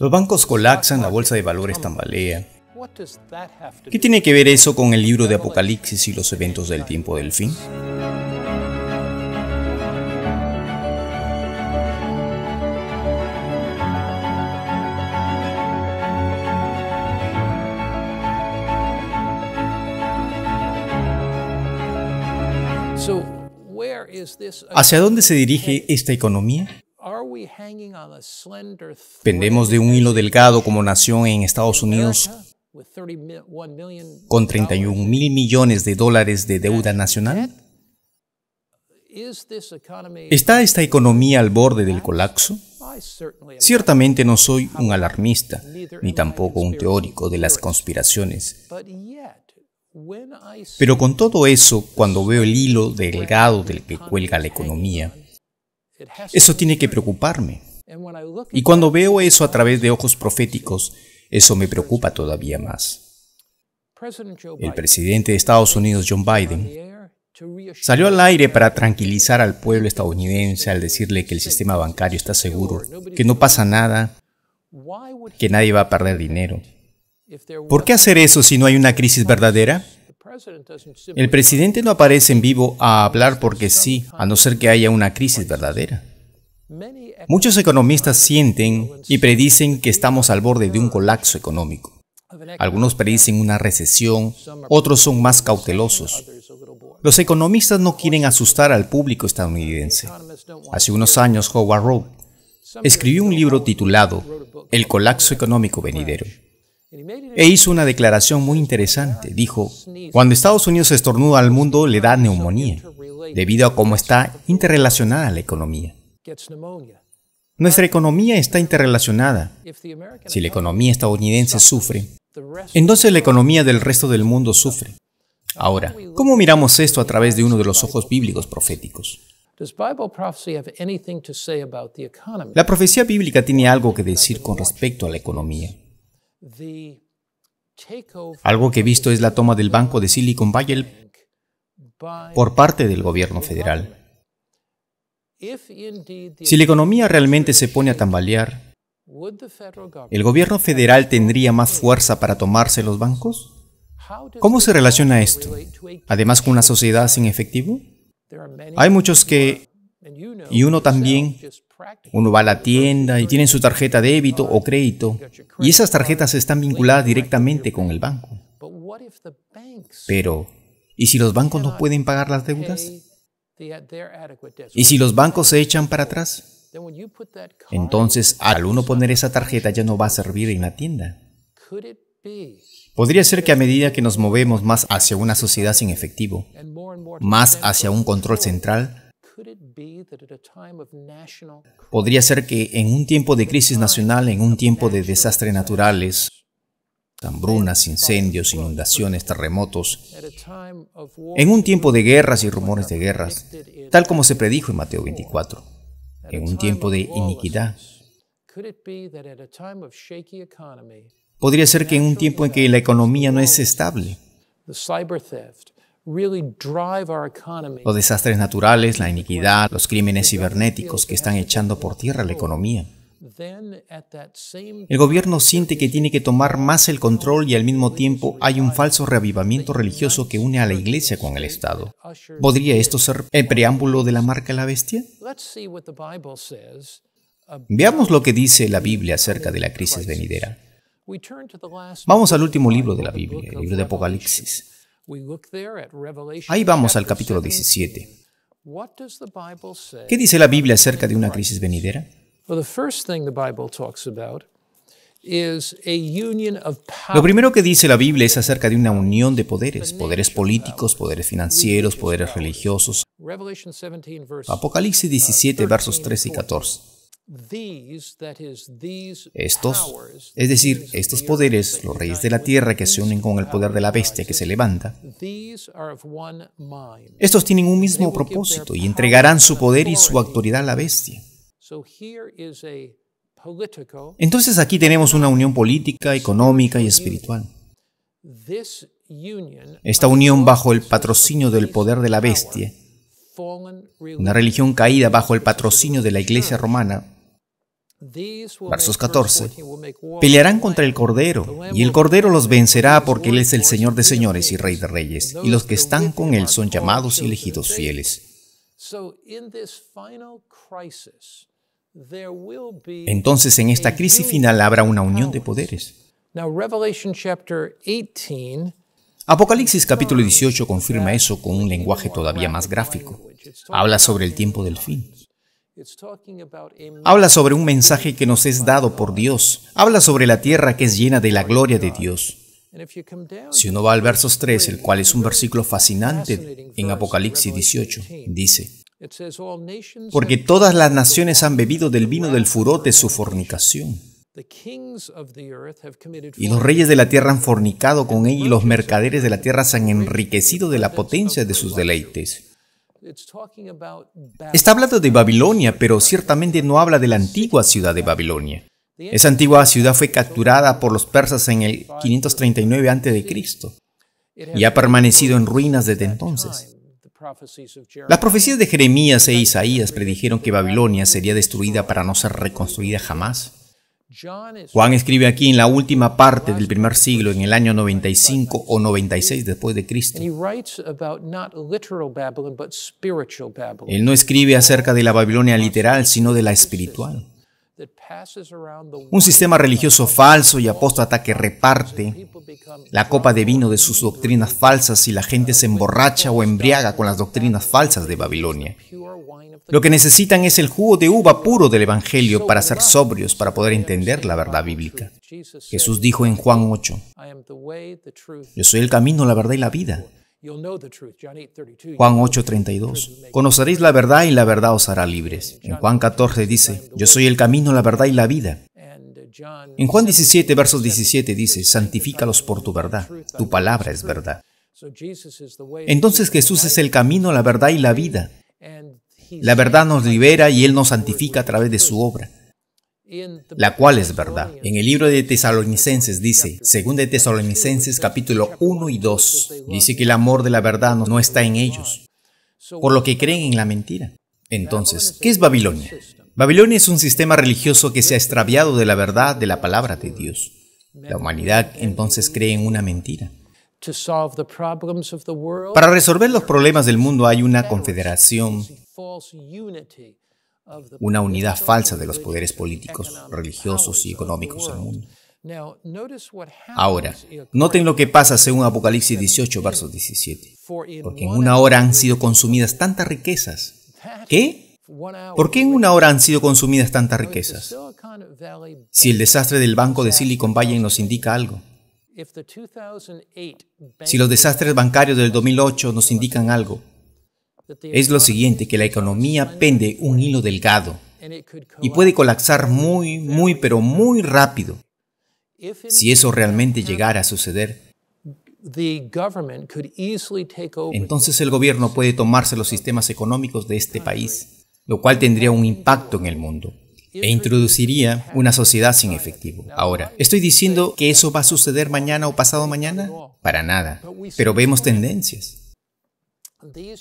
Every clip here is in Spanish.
Los bancos colapsan, la bolsa de valores tambalea. ¿Qué tiene que ver eso con el libro de Apocalipsis y los eventos del tiempo del fin? ¿Hacia dónde se dirige esta economía? Pendemos de un hilo delgado como nación en Estados Unidos con 31 mil millones de dólares de deuda nacional. ¿Está esta economía al borde del colapso? Ciertamente no soy un alarmista, ni tampoco un teórico de las conspiraciones. Pero con todo eso, cuando veo el hilo delgado del que cuelga la economía, eso tiene que preocuparme. Y cuando veo eso a través de ojos proféticos, eso me preocupa todavía más. El presidente de Estados Unidos, John Biden, salió al aire para tranquilizar al pueblo estadounidense al decirle que el sistema bancario está seguro, que no pasa nada, que nadie va a perder dinero. ¿Por qué hacer eso si no hay una crisis verdadera? El presidente no aparece en vivo a hablar porque sí, a no ser que haya una crisis verdadera. Muchos economistas sienten y predicen que estamos al borde de un colapso económico. Algunos predicen una recesión, otros son más cautelosos. Los economistas no quieren asustar al público estadounidense. Hace unos años, Howard Rowe escribió un libro titulado El colapso económico venidero. E hizo una declaración muy interesante. Dijo, cuando Estados Unidos estornuda al mundo le da neumonía, debido a cómo está interrelacionada la economía. Nuestra economía está interrelacionada. Si la economía estadounidense sufre, entonces la economía del resto del mundo sufre. Ahora, ¿cómo miramos esto a través de uno de los ojos bíblicos proféticos? La profecía bíblica tiene algo que decir con respecto a la economía. Algo que he visto es la toma del Banco de Silicon Valley por parte del gobierno federal. Si la economía realmente se pone a tambalear, ¿el gobierno federal tendría más fuerza para tomarse los bancos? ¿Cómo se relaciona esto? Además con una sociedad sin efectivo. Hay muchos que, y uno también, uno va a la tienda y tienen su tarjeta de débito o crédito y esas tarjetas están vinculadas directamente con el banco. Pero, ¿y si los bancos no pueden pagar las deudas? ¿Y si los bancos se echan para atrás? Entonces, al uno poner esa tarjeta ya no va a servir en la tienda. Podría ser que a medida que nos movemos más hacia una sociedad sin efectivo, más hacia un control central, Podría ser que en un tiempo de crisis nacional, en un tiempo de desastres naturales, hambrunas, incendios, inundaciones, terremotos, en un tiempo de guerras y rumores de guerras, tal como se predijo en Mateo 24, en un tiempo de iniquidad. Podría ser que en un tiempo en que la economía no es estable, los desastres naturales, la iniquidad, los crímenes cibernéticos que están echando por tierra la economía. El gobierno siente que tiene que tomar más el control y al mismo tiempo hay un falso reavivamiento religioso que une a la iglesia con el Estado. ¿Podría esto ser el preámbulo de la marca de la bestia? Veamos lo que dice la Biblia acerca de la crisis venidera. Vamos al último libro de la Biblia, el libro de Apocalipsis. Ahí vamos al capítulo 17. ¿Qué dice la Biblia acerca de una crisis venidera? Lo primero que dice la Biblia es acerca de una unión de poderes, poderes políticos, poderes financieros, poderes religiosos. Apocalipsis 17, uh, versos 13 y 14. Estos, es decir, estos poderes, los reyes de la tierra que se unen con el poder de la bestia que se levanta, estos tienen un mismo propósito y entregarán su poder y su autoridad a la bestia. Entonces aquí tenemos una unión política, económica y espiritual. Esta unión bajo el patrocinio del poder de la bestia, una religión caída bajo el patrocinio de la Iglesia romana, Versos 14. Pelearán contra el Cordero, y el Cordero los vencerá porque Él es el Señor de señores y Rey de reyes, y los que están con Él son llamados y elegidos fieles. Entonces en esta crisis final habrá una unión de poderes. Apocalipsis capítulo 18 confirma eso con un lenguaje todavía más gráfico. Habla sobre el tiempo del fin. Habla sobre un mensaje que nos es dado por Dios. Habla sobre la tierra que es llena de la gloria de Dios. Si uno va al versos 3, el cual es un versículo fascinante en Apocalipsis 18, dice, porque todas las naciones han bebido del vino del furor de su fornicación. Y los reyes de la tierra han fornicado con ella y los mercaderes de la tierra se han enriquecido de la potencia de sus deleites. Está hablando de Babilonia, pero ciertamente no habla de la antigua ciudad de Babilonia. Esa antigua ciudad fue capturada por los persas en el 539 a.C. y ha permanecido en ruinas desde entonces. Las profecías de Jeremías e Isaías predijeron que Babilonia sería destruida para no ser reconstruida jamás. Juan escribe aquí en la última parte del primer siglo, en el año 95 o 96 después de Cristo. Él no escribe acerca de la Babilonia literal, sino de la espiritual. Un sistema religioso falso y apóstata que reparte la copa de vino de sus doctrinas falsas y la gente se emborracha o embriaga con las doctrinas falsas de Babilonia. Lo que necesitan es el jugo de uva puro del Evangelio para ser sobrios, para poder entender la verdad bíblica. Jesús dijo en Juan 8, Yo soy el camino, la verdad y la vida. Juan 8:32. Conoceréis la verdad y la verdad os hará libres. En Juan 14 dice, yo soy el camino, la verdad y la vida. Uh, en Juan 17, versos 17 dice, santifícalos por tu verdad, tu palabra es verdad. Entonces Jesús es el camino, la verdad y la vida. La verdad nos libera y Él nos santifica a través de su obra la cual es verdad. En el libro de Tesalonicenses dice, según de Tesalonicenses capítulo 1 y 2, dice que el amor de la verdad no está en ellos, por lo que creen en la mentira. Entonces, ¿qué es Babilonia? Babilonia es un sistema religioso que se ha extraviado de la verdad de la palabra de Dios. La humanidad entonces cree en una mentira. Para resolver los problemas del mundo hay una confederación una unidad falsa de los poderes políticos, religiosos y económicos del mundo. Ahora, noten lo que pasa según Apocalipsis 18, versos 17. Porque en una hora han sido consumidas tantas riquezas. ¿Qué? ¿Por qué en una hora han sido consumidas tantas riquezas? Si el desastre del banco de Silicon Valley nos indica algo. Si los desastres bancarios del 2008 nos indican algo, es lo siguiente, que la economía pende un hilo delgado y puede colapsar muy, muy, pero muy rápido. Si eso realmente llegara a suceder, entonces el gobierno puede tomarse los sistemas económicos de este país, lo cual tendría un impacto en el mundo e introduciría una sociedad sin efectivo. Ahora, ¿estoy diciendo que eso va a suceder mañana o pasado mañana? Para nada, pero vemos tendencias.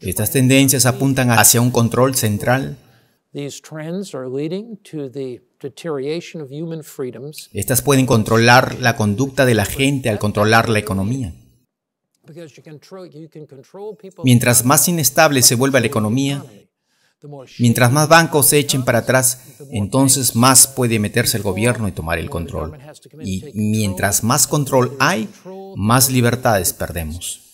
Estas tendencias apuntan hacia un control central. Estas pueden controlar la conducta de la gente al controlar la economía. Mientras más inestable se vuelva la economía, mientras más bancos se echen para atrás, entonces más puede meterse el gobierno y tomar el control. Y mientras más control hay, más libertades perdemos.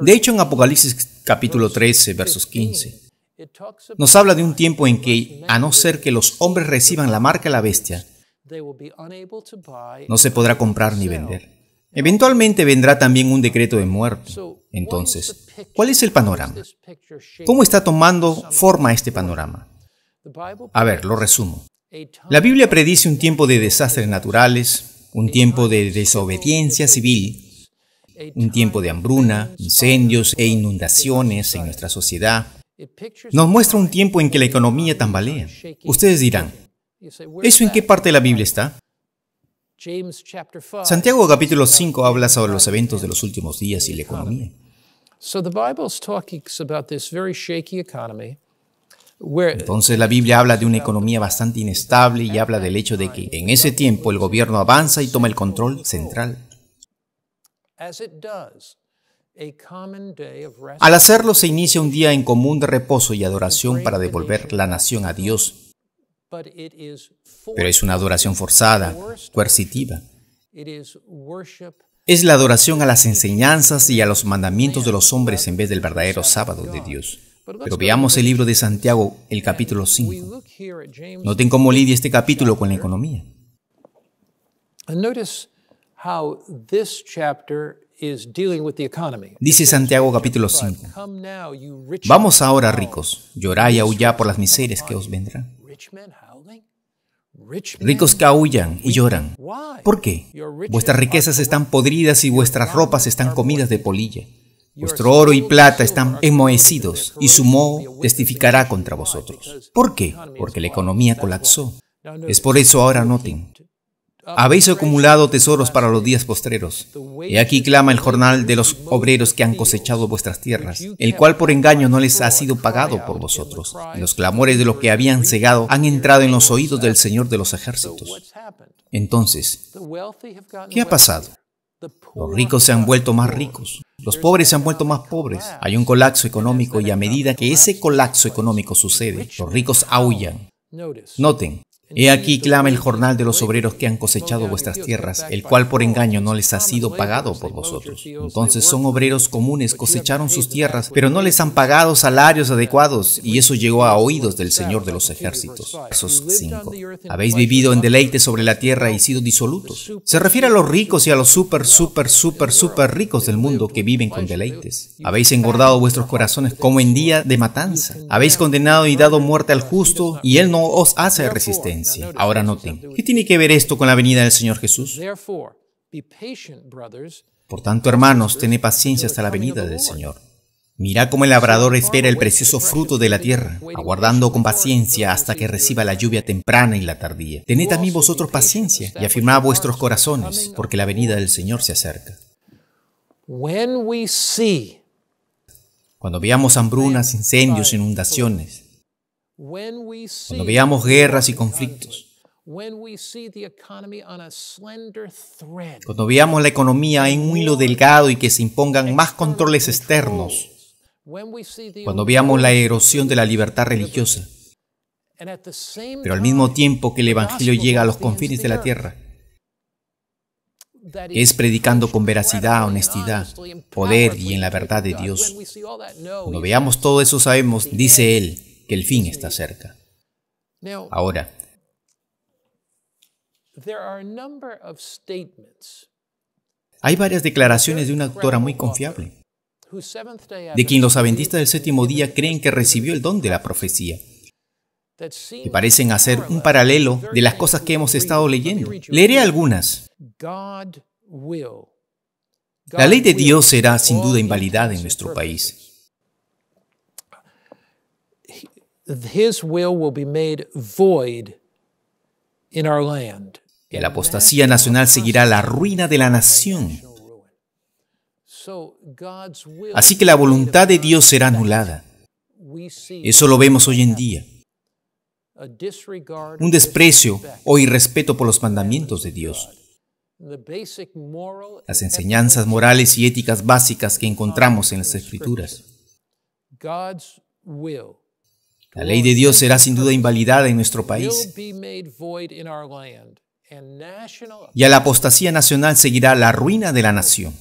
De hecho, en Apocalipsis capítulo 13, versos 15, nos habla de un tiempo en que, a no ser que los hombres reciban la marca de la bestia, no se podrá comprar ni vender. Eventualmente vendrá también un decreto de muerte. Entonces, ¿cuál es el panorama? ¿Cómo está tomando forma este panorama? A ver, lo resumo. La Biblia predice un tiempo de desastres naturales, un tiempo de desobediencia civil un tiempo de hambruna, incendios e inundaciones en nuestra sociedad. Nos muestra un tiempo en que la economía tambalea. Ustedes dirán, ¿eso en qué parte de la Biblia está? Santiago capítulo 5 habla sobre los eventos de los últimos días y la economía. Entonces la Biblia habla de una economía bastante inestable y habla del hecho de que en ese tiempo el gobierno avanza y toma el control central. Al hacerlo se inicia un día en común de reposo y adoración para devolver la nación a Dios. Pero es una adoración forzada, coercitiva. Es la adoración a las enseñanzas y a los mandamientos de los hombres en vez del verdadero sábado de Dios. Pero veamos el libro de Santiago, el capítulo 5. Noten cómo lidia este capítulo con la economía. Dice Santiago capítulo 5. Vamos ahora, ricos, llorá y aullá por las miserias que os vendrán. Ricos que aullan y lloran. ¿Por qué? Vuestras riquezas están podridas y vuestras ropas están comidas de polilla. Vuestro oro y plata están enmohecidos y su moho testificará contra vosotros. ¿Por qué? Porque la economía colapsó. Es por eso ahora noten, habéis acumulado tesoros para los días postreros. Y aquí clama el jornal de los obreros que han cosechado vuestras tierras, el cual por engaño no les ha sido pagado por vosotros. los clamores de los que habían cegado han entrado en los oídos del Señor de los ejércitos. Entonces, ¿qué ha pasado? Los ricos se han vuelto más ricos. Los pobres se han vuelto más pobres. Hay un colapso económico y a medida que ese colapso económico sucede, los ricos aullan. Noten, He aquí clama el jornal de los obreros que han cosechado vuestras tierras, el cual por engaño no les ha sido pagado por vosotros. Entonces son obreros comunes, cosecharon sus tierras, pero no les han pagado salarios adecuados, y eso llegó a oídos del Señor de los ejércitos. Versos 5. Habéis vivido en deleite sobre la tierra y sido disolutos. Se refiere a los ricos y a los súper, súper, súper, súper ricos del mundo que viven con deleites. Habéis engordado vuestros corazones como en día de matanza. Habéis condenado y dado muerte al justo, y él no os hace resistencia. Ahora noten, ¿qué tiene que ver esto con la venida del Señor Jesús? Por tanto, hermanos, tened paciencia hasta la venida del Señor. Mirad cómo el labrador espera el precioso fruto de la tierra, aguardando con paciencia hasta que reciba la lluvia temprana y la tardía. Tened también vosotros paciencia y afirmad vuestros corazones, porque la venida del Señor se acerca. Cuando veamos hambrunas, incendios, inundaciones, cuando veamos guerras y conflictos, cuando veamos la economía en un hilo delgado y que se impongan más controles externos, cuando veamos la erosión de la libertad religiosa, pero al mismo tiempo que el Evangelio llega a los confines de la tierra, es predicando con veracidad, honestidad, poder y en la verdad de Dios. Cuando veamos todo eso sabemos, dice él, que el fin está cerca. Ahora, hay varias declaraciones de una doctora muy confiable, de quien los adventistas del séptimo día creen que recibió el don de la profecía, que parecen hacer un paralelo de las cosas que hemos estado leyendo. Leeré algunas. La ley de Dios será sin duda invalidada en nuestro país. His la apostasía nacional seguirá la ruina de la nación. Así que la voluntad de Dios será anulada. Eso lo vemos hoy en día. Un desprecio o irrespeto por los mandamientos de Dios. Las enseñanzas morales y éticas básicas que encontramos en las Escrituras. La ley de Dios será sin duda invalidada en nuestro país. Y a la apostasía nacional seguirá la ruina de la nación.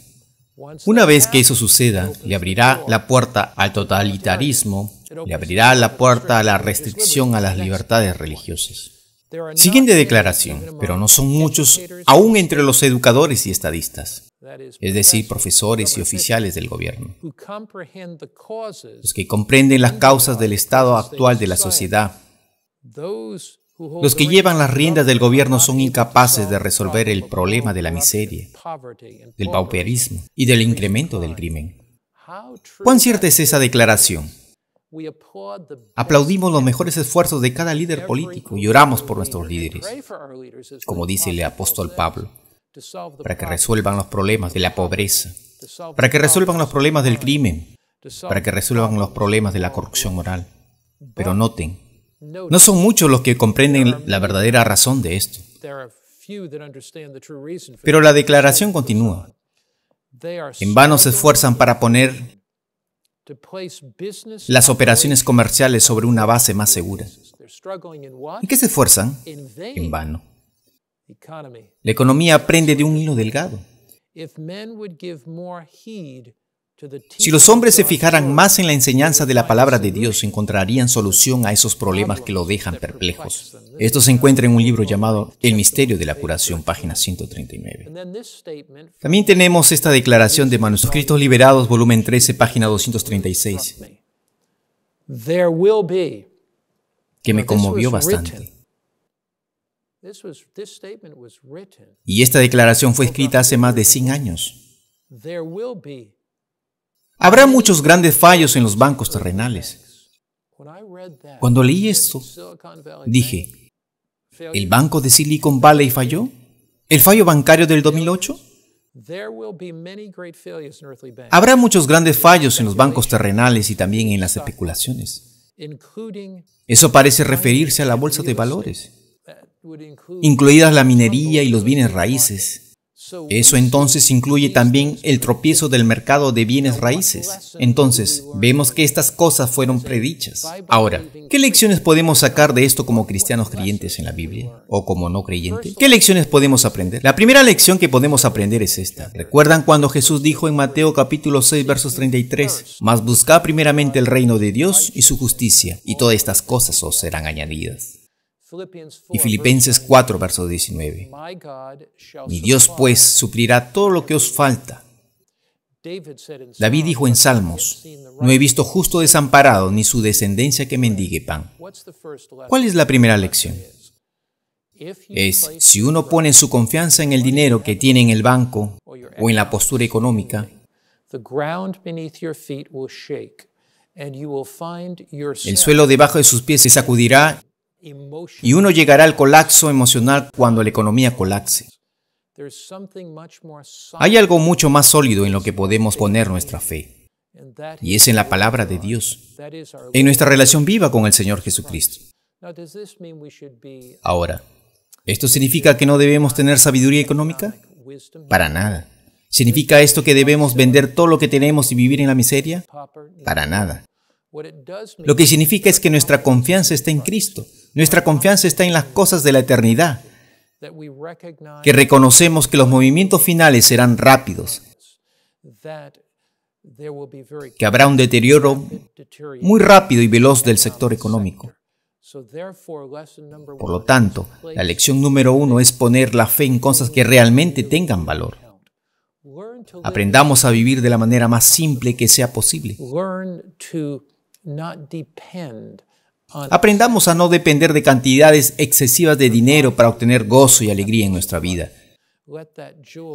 Una vez que eso suceda, le abrirá la puerta al totalitarismo, le abrirá la puerta a la restricción a las libertades religiosas. Siguiente declaración, pero no son muchos aún entre los educadores y estadistas es decir, profesores y oficiales del gobierno, los que comprenden las causas del estado actual de la sociedad. Los que llevan las riendas del gobierno son incapaces de resolver el problema de la miseria, del pauperismo y del incremento del crimen. ¿Cuán cierta es esa declaración? Aplaudimos los mejores esfuerzos de cada líder político y oramos por nuestros líderes, como dice el apóstol Pablo para que resuelvan los problemas de la pobreza, para que resuelvan los problemas del crimen, para que resuelvan los problemas de la corrupción moral. Pero noten, no son muchos los que comprenden la verdadera razón de esto. Pero la declaración continúa. En vano se esfuerzan para poner las operaciones comerciales sobre una base más segura. ¿Y qué se esfuerzan? En vano. La economía aprende de un hilo delgado. Si los hombres se fijaran más en la enseñanza de la palabra de Dios, encontrarían solución a esos problemas que lo dejan perplejos. Esto se encuentra en un libro llamado El misterio de la curación, página 139. También tenemos esta declaración de Manuscritos Liberados, volumen 13, página 236, que me conmovió bastante. Y esta declaración fue escrita hace más de 100 años. Habrá muchos grandes fallos en los bancos terrenales. Cuando leí esto, dije, ¿el banco de Silicon Valley falló? ¿El fallo bancario del 2008? Habrá muchos grandes fallos en los bancos terrenales y también en las especulaciones. Eso parece referirse a la bolsa de valores incluidas la minería y los bienes raíces. Eso entonces incluye también el tropiezo del mercado de bienes raíces. Entonces, vemos que estas cosas fueron predichas. Ahora, ¿qué lecciones podemos sacar de esto como cristianos creyentes en la Biblia? ¿O como no creyentes? ¿Qué lecciones podemos aprender? La primera lección que podemos aprender es esta. ¿Recuerdan cuando Jesús dijo en Mateo capítulo 6 versos 33? Mas buscad primeramente el reino de Dios y su justicia, y todas estas cosas os serán añadidas. Y Filipenses 4, verso 19. Mi Dios pues suplirá todo lo que os falta. David dijo en Salmos, no he visto justo desamparado ni su descendencia que mendigue pan. ¿Cuál es la primera lección? Es, si uno pone su confianza en el dinero que tiene en el banco o en la postura económica, el suelo debajo de sus pies se sacudirá y uno llegará al colapso emocional cuando la economía colapse. Hay algo mucho más sólido en lo que podemos poner nuestra fe. Y es en la palabra de Dios, en nuestra relación viva con el Señor Jesucristo. Ahora, ¿esto significa que no debemos tener sabiduría económica? Para nada. ¿Significa esto que debemos vender todo lo que tenemos y vivir en la miseria? Para nada. Lo que significa es que nuestra confianza está en Cristo, nuestra confianza está en las cosas de la eternidad, que reconocemos que los movimientos finales serán rápidos, que habrá un deterioro muy rápido y veloz del sector económico. Por lo tanto, la lección número uno es poner la fe en cosas que realmente tengan valor. Aprendamos a vivir de la manera más simple que sea posible. Aprendamos a no depender de cantidades excesivas de dinero para obtener gozo y alegría en nuestra vida.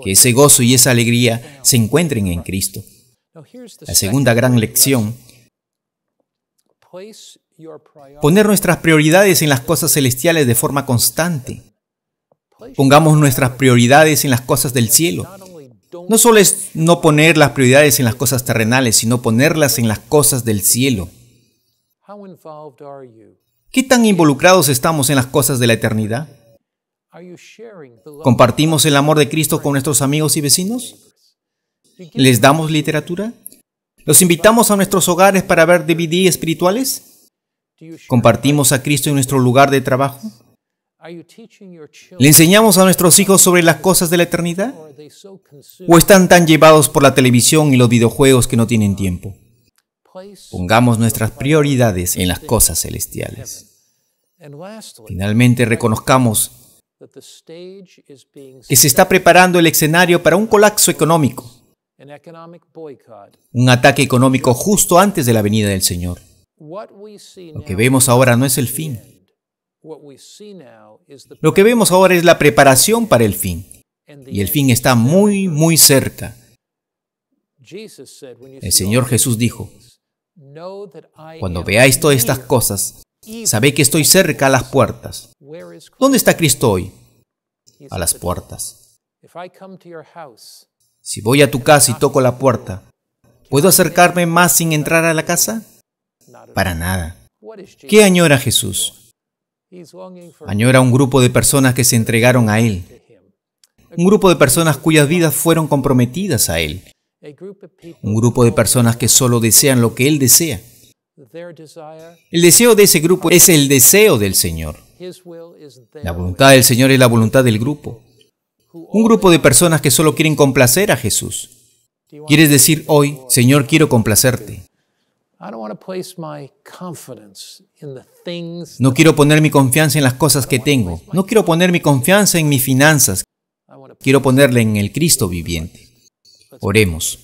Que ese gozo y esa alegría se encuentren en Cristo. La segunda gran lección, poner nuestras prioridades en las cosas celestiales de forma constante. Pongamos nuestras prioridades en las cosas del cielo. No solo es no poner las prioridades en las cosas terrenales, sino ponerlas en las cosas del cielo. ¿Qué tan involucrados estamos en las cosas de la eternidad? ¿Compartimos el amor de Cristo con nuestros amigos y vecinos? ¿Les damos literatura? ¿Los invitamos a nuestros hogares para ver DVD espirituales? ¿Compartimos a Cristo en nuestro lugar de trabajo? ¿Le enseñamos a nuestros hijos sobre las cosas de la eternidad? ¿O están tan llevados por la televisión y los videojuegos que no tienen tiempo? Pongamos nuestras prioridades en las cosas celestiales. Finalmente reconozcamos que se está preparando el escenario para un colapso económico, un ataque económico justo antes de la venida del Señor. Lo que vemos ahora no es el fin. Lo que vemos ahora es la preparación para el fin. Y el fin está muy, muy cerca. El Señor Jesús dijo, cuando veáis todas estas cosas, sabéis que estoy cerca a las puertas. ¿Dónde está Cristo hoy? A las puertas. Si voy a tu casa y toco la puerta, ¿puedo acercarme más sin entrar a la casa? Para nada. ¿Qué añora Jesús? Añora un grupo de personas que se entregaron a Él. Un grupo de personas cuyas vidas fueron comprometidas a Él un grupo de personas que solo desean lo que Él desea. El deseo de ese grupo es el deseo del Señor. La voluntad del Señor es la voluntad del grupo. Un grupo de personas que solo quieren complacer a Jesús. Quieres decir hoy, Señor, quiero complacerte. No quiero poner mi confianza en las cosas que tengo. No quiero poner mi confianza en mis finanzas. Quiero ponerle en el Cristo viviente. Oremos.